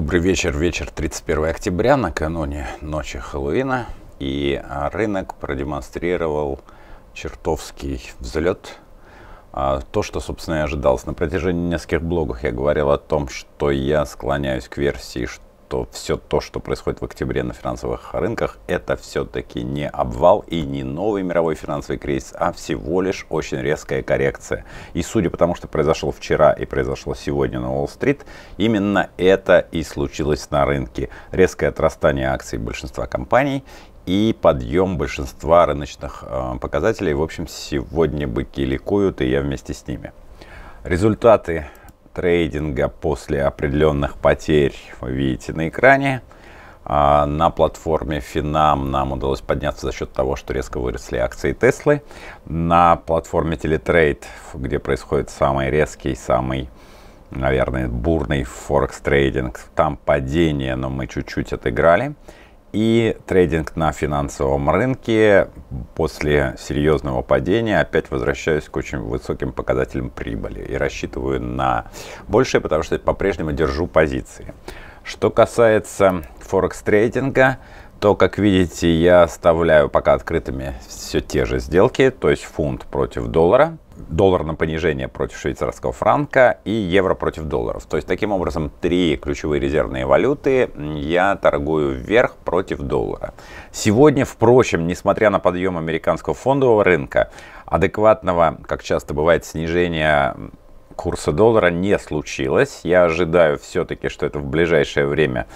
Добрый вечер, вечер 31 октября, накануне ночи Хэллоуина. И а, рынок продемонстрировал чертовский взлет. А, то, что, собственно, и ожидалось. На протяжении нескольких блогов я говорил о том, что я склоняюсь к версии, что что все то, что происходит в октябре на финансовых рынках, это все-таки не обвал и не новый мировой финансовый кризис, а всего лишь очень резкая коррекция. И судя по тому, что произошло вчера и произошло сегодня на Уолл-стрит, именно это и случилось на рынке. Резкое отрастание акций большинства компаний и подъем большинства рыночных э, показателей. В общем, сегодня быки ликуют, и я вместе с ними. Результаты трейдинга после определенных потерь вы видите на экране. А, на платформе Finam нам удалось подняться за счет того, что резко выросли акции Теслы. На платформе Teletrade, где происходит самый резкий, самый, наверное, бурный форекс трейдинг, там падение, но мы чуть-чуть отыграли. И трейдинг на финансовом рынке после серьезного падения опять возвращаюсь к очень высоким показателям прибыли и рассчитываю на большее, потому что по-прежнему держу позиции. Что касается форекс трейдинга, то, как видите, я оставляю пока открытыми все те же сделки, то есть фунт против доллара, доллар на понижение против швейцарского франка и евро против долларов. То есть таким образом три ключевые резервные валюты я торгую вверх против доллара. Сегодня, впрочем, несмотря на подъем американского фондового рынка, адекватного, как часто бывает, снижения курса доллара не случилось. Я ожидаю все-таки, что это в ближайшее время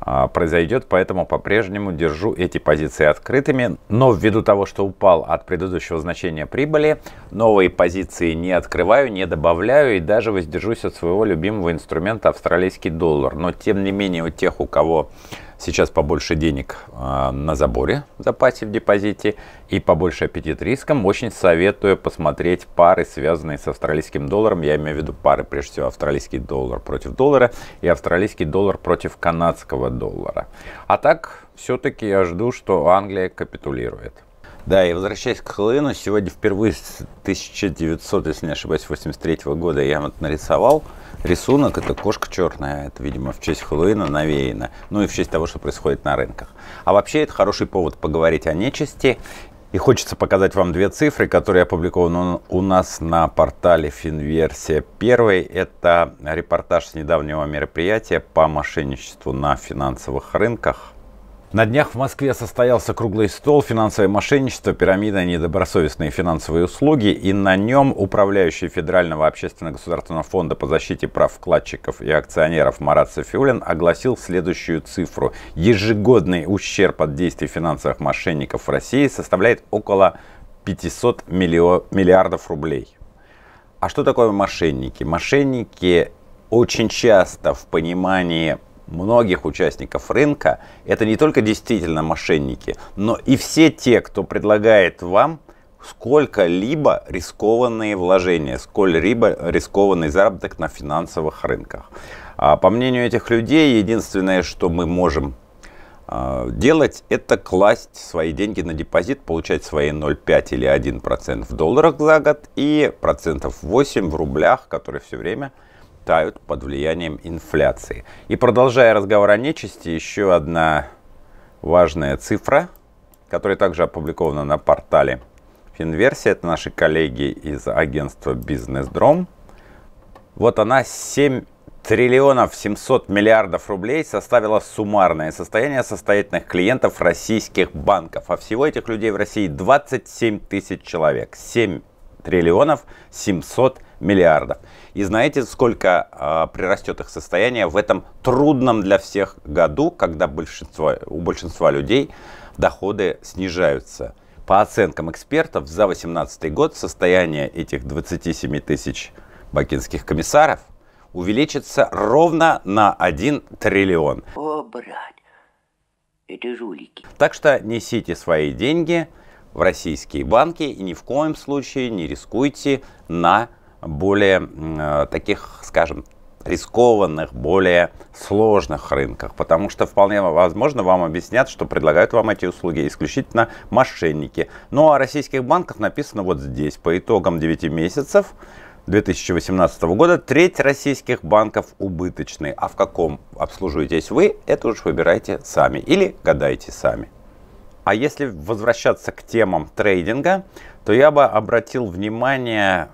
а, произойдет, поэтому по-прежнему держу эти позиции открытыми. Но ввиду того, что упал от предыдущего значения прибыли, новые позиции не открываю, не добавляю и даже воздержусь от своего любимого инструмента австралийский доллар. Но тем не менее у тех, у кого Сейчас побольше денег а, на заборе в запасе в депозите и побольше аппетит риском. Очень советую посмотреть пары, связанные с австралийским долларом. Я имею в виду пары, прежде всего, австралийский доллар против доллара и австралийский доллар против канадского доллара. А так, все-таки я жду, что Англия капитулирует. Да, и возвращаясь к Хэллоуину, сегодня впервые с 1900, если не ошибаюсь, 83 года я вот нарисовал рисунок. Это кошка черная, это, видимо, в честь Хэллоуина навеяно. Ну и в честь того, что происходит на рынках. А вообще, это хороший повод поговорить о нечисти. И хочется показать вам две цифры, которые опубликованы у нас на портале Финверсия. Первый – это репортаж с недавнего мероприятия по мошенничеству на финансовых рынках – на днях в Москве состоялся круглый стол «Финансовое мошенничество. Пирамида. Недобросовестные финансовые услуги». И на нем управляющий Федерального общественно-государственного фонда по защите прав вкладчиков и акционеров Марат Софиулин огласил следующую цифру. Ежегодный ущерб от действий финансовых мошенников в России составляет около 500 миллиардов рублей. А что такое мошенники? Мошенники очень часто в понимании многих участников рынка это не только действительно мошенники, но и все те, кто предлагает вам сколько-либо рискованные вложения, сколько либо рискованный заработок на финансовых рынках. А по мнению этих людей, единственное, что мы можем а, делать, это класть свои деньги на депозит, получать свои 0,5 или 1% в долларах за год и процентов 8 в рублях, которые все время тают под влиянием инфляции. И продолжая разговор о нечисти, еще одна важная цифра, которая также опубликована на портале Финверсия. Это наши коллеги из агентства Бизнесдром. Вот она 7 триллионов 700 миллиардов рублей составило суммарное состояние состоятельных клиентов российских банков. А всего этих людей в России 27 тысяч человек. 7 триллионов 700 миллиардов. И знаете, сколько э, прирастет их состояние в этом трудном для всех году, когда большинство, у большинства людей доходы снижаются. По оценкам экспертов, за 2018 год состояние этих 27 тысяч бакинских комиссаров увеличится ровно на 1 триллион. О, брат, это жулики. Так что несите свои деньги в российские банки и ни в коем случае не рискуйте на более э, таких, скажем, рискованных, более сложных рынках, потому что вполне возможно вам объяснят, что предлагают вам эти услуги исключительно мошенники. Ну а российских банках написано вот здесь, по итогам 9 месяцев 2018 года треть российских банков убыточны. А в каком обслуживаетесь вы, это уж выбирайте сами или гадайте сами. А если возвращаться к темам трейдинга, то я бы обратил внимание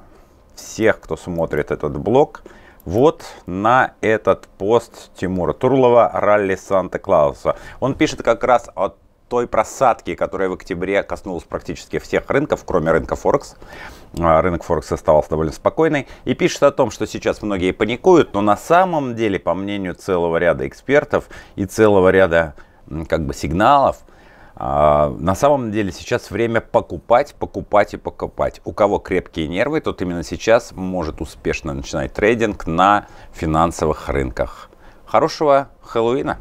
всех, кто смотрит этот блог, вот на этот пост Тимура Турлова «Ралли Санта-Клауса». Он пишет как раз о той просадке, которая в октябре коснулась практически всех рынков, кроме рынка Форекс. А, рынок Форекс оставался довольно спокойный. И пишет о том, что сейчас многие паникуют, но на самом деле, по мнению целого ряда экспертов и целого ряда как бы сигналов – а, на самом деле сейчас время покупать, покупать и покупать. У кого крепкие нервы, тот именно сейчас может успешно начинать трейдинг на финансовых рынках. Хорошего Хэллоуина!